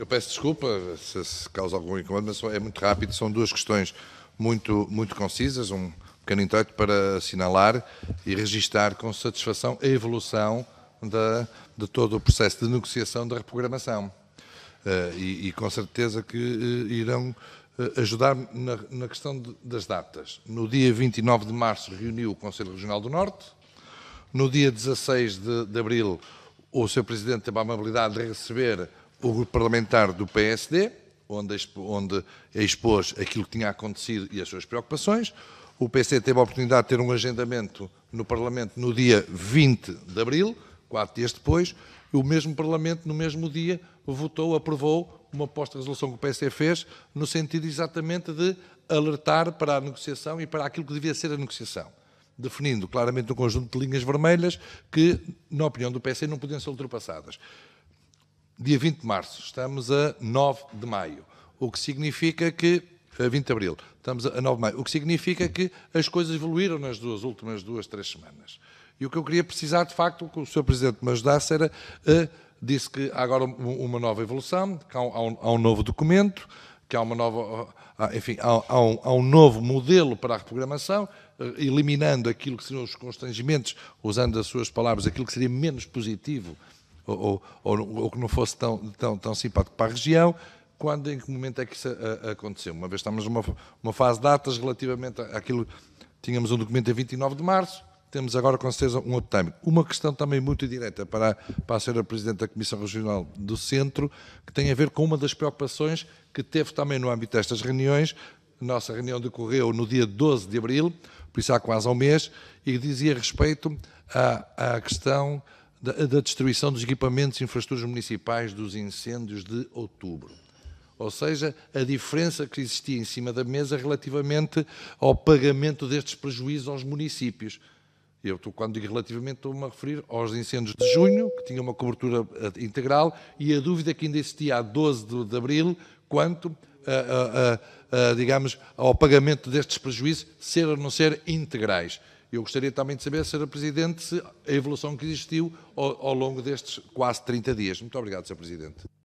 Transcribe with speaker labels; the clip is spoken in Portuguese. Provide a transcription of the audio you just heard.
Speaker 1: Eu peço desculpa se, se causa algum incômodo, mas é muito rápido. São duas questões muito, muito concisas, um pequeno intuito para assinalar e registar com satisfação a evolução da, de todo o processo de negociação da reprogramação. Uh, e, e, com certeza que uh, irão uh, ajudar na, na questão de, das datas. No dia 29 de março reuniu o Conselho Regional do Norte, no dia 16 de, de abril o Sr. Presidente teve a amabilidade de receber o grupo parlamentar do PSD, onde, onde é expôs aquilo que tinha acontecido e as suas preocupações. O PC teve a oportunidade de ter um agendamento no Parlamento no dia 20 de abril, quatro dias depois. O mesmo Parlamento, no mesmo dia, votou, aprovou uma posta de resolução que o PC fez, no sentido exatamente de alertar para a negociação e para aquilo que devia ser a negociação, definindo claramente um conjunto de linhas vermelhas que, na opinião do PC, não podiam ser ultrapassadas dia 20 de março, estamos a 9 de maio, o que significa que, 20 de abril, estamos a 9 de maio, o que significa que as coisas evoluíram nas duas últimas duas, três semanas. E o que eu queria precisar, de facto, que o Sr. Presidente me ajudasse era, eh, disse que há agora uma nova evolução, que há um, há um, novo documento, que há uma nova, enfim, há um, há, um, novo modelo para a reprogramação, eh, eliminando aquilo que seriam os constrangimentos, usando as suas palavras, aquilo que seria menos positivo ou, ou, ou que não fosse tão, tão, tão simpático para a região, quando, em que momento é que isso a, eh, a aconteceu? Uma vez estamos numa uma fase de datas relativamente àquilo, tínhamos um documento a 29 de março, temos agora com certeza um outro time. Uma questão também muito direta para, para a senhora Presidente da Comissão Regional do Centro, que tem a ver com uma das preocupações que teve também no âmbito destas reuniões, nossa reunião decorreu no dia 12 de abril, por isso há quase um mês, e dizia respeito à, à questão da, da destruição dos equipamentos e infraestruturas municipais dos incêndios de outubro ou seja, a diferença que existia em cima da mesa relativamente ao pagamento destes prejuízos aos municípios. Eu, estou, quando digo relativamente, estou-me a referir aos incêndios de junho, que tinha uma cobertura eh, integral, e a dúvida que ainda existia a 12 de, de abril quanto, a, a, a, digamos, ao pagamento destes prejuízos, ser ou não ser integrais. Eu gostaria também de saber, Sra. Presidente, se a evolução que existiu ao, ao longo destes quase 30 dias. Muito obrigado, Sr. Presidente.